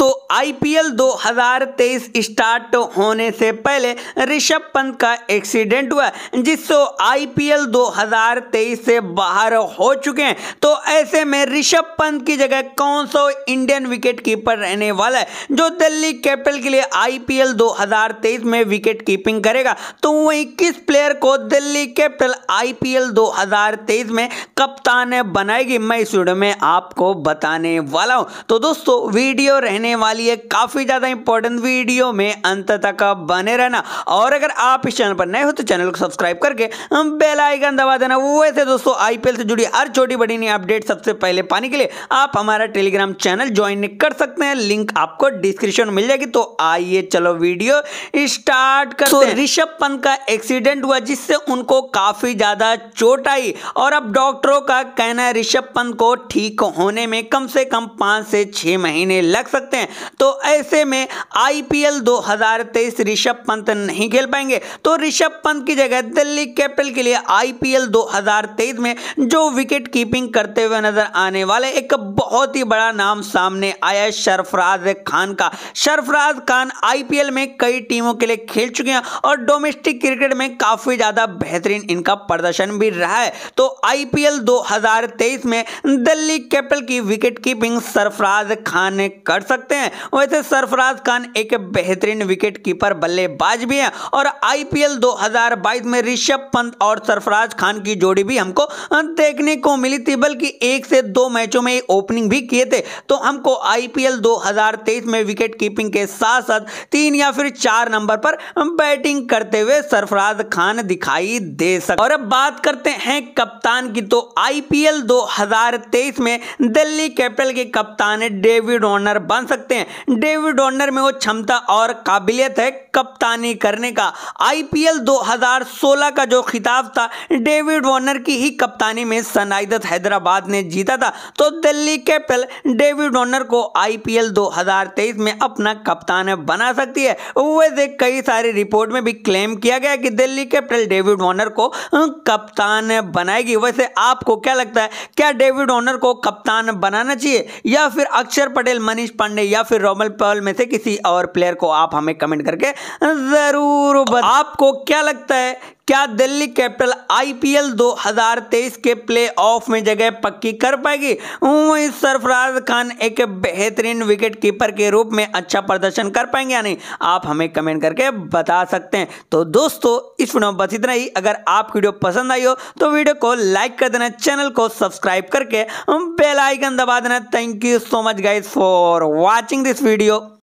दोस्तों IPL 2023 start होने से पहले ऋषभ पंत का एक्सीडेंट हुआ जिससे आईपीएल 2023 से बाहर हो चुके हैं तो ऐसे में ऋषभ पंत की जगह कौन सा इंडियन विकेट कीपर रहने वाला है जो दिल्ली कैपिटल के लिए आईपीएल 2023 में विकेट कीपिंग करेगा तो वही किस प्लेयर को दिल्ली कैपिटल आईपीएल 2023 में कप्तान बनाएगी मैं इस वीडियो में आपको बताने वाला हूं तो दोस्तों वीडियो रहने रहने वाली है काफ़ी ज़्यादा इंपॉर्टेंट वीडियो में अंत तक बने रहना और अगर आप इस चैनल पर नए हो तो चैनल को सब्सक्राइब करके बेल आइकन दबा देना वैसे दोस्तों आईपीएल से जुड़ी हर छोटी बड़ी नई अपडेट सबसे पहले पाने के लिए आप हमारा टेलीग्राम चैनल ज्वाइन कर सकते हैं लिंक आपको डिस्क्रिप्शन में मिल जाएगी तो आइए चलो वीडियो स्टार्ट करते हैं तो ऋषभ पंत का एक्सीडेंट हुआ जिससे उनको काफी ज्यादा चोट आई और अब डॉक्टरों का कहना है ऋषभ पंत को ठीक होने में कम से कम पांच से छह महीने लग सकते हैं हैं तो ऐसे में आईपीएल 2023 ऋषभ पंत नहीं खेल पाएंगे तो ऋषभ पंत की जगह दिल्ली कैपिटल के लिए आईपीएल 2023 में जो विकेट कीपिंग करते हुए नजर आने वाले एक बहुत ही बड़ा नाम सामने आया है सरफराज खान का सरफराज खान आईपीएल में कई टीमों के लिए खेल चुके हैं और डोमेस्टिक क्रिकेट में काफी ज्यादा बेहतरीन इनका प्रदर्शन भी रहा है तो आईपीएल 2023 में दिल्ली कैपिटल की विकेट कीपिंग सरफराज खान ने कर सकते सकते हैं वैसे सरफराज खान एक बेहतरीन विकेट कीपर बल्लेबाज भी हैं और आईपीएल 2022 में ऋषभ पंत और सरफराज खान की जोड़ी भी हमको देखने को मिली थी बल्कि एक से दो मैचों में ओपनिंग भी किए थे तो हमको आईपीएल 2023 में विकेट कीपिंग के साथ साथ तीन या फिर चार नंबर पर बैटिंग करते हुए सरफराज खान दिखाई दे सकते और अब बात करते हैं कप्तान की तो आईपीएल दो में दिल्ली कैपिटल के कप्तान डेविड ऑनर बन सकते सकते हैं डेविड वार्नर में वो क्षमता और काबिलियत है कप्तानी करने का आईपीएल 2016 का जो खिताब था डेविड वार्नर की ही कप्तानी में सनाइदत हैदराबाद ने जीता था तो दिल्ली कैपिटल डेविड वार्नर को आईपीएल 2023 में अपना कप्तान बना सकती है वैसे कई सारी रिपोर्ट में भी क्लेम किया गया कि दिल्ली कैपिटल डेविड वार्नर को कप्तान बनाएगी वैसे आपको क्या लगता है क्या डेविड वार्नर को कप्तान बनाना चाहिए या फिर अक्षर पटेल मनीष पांडे या फिर रोमल पॉल में से किसी और प्लेयर को आप हमें कमेंट करके जरूर आपको क्या लगता है क्या दिल्ली कैपिटल आईपीएल 2023 के प्ले ऑफ में जगह पक्की कर पाएगी वहीं सरफराज खान एक बेहतरीन विकेट कीपर के रूप में अच्छा प्रदर्शन कर पाएंगे या नहीं आप हमें कमेंट करके बता सकते हैं तो दोस्तों इस वीडियो में बस इतना ही अगर आप वीडियो पसंद आई हो तो वीडियो को लाइक कर देना चैनल को सब्सक्राइब करके बेलाइकन दबा देना thank you so much guys for watching this video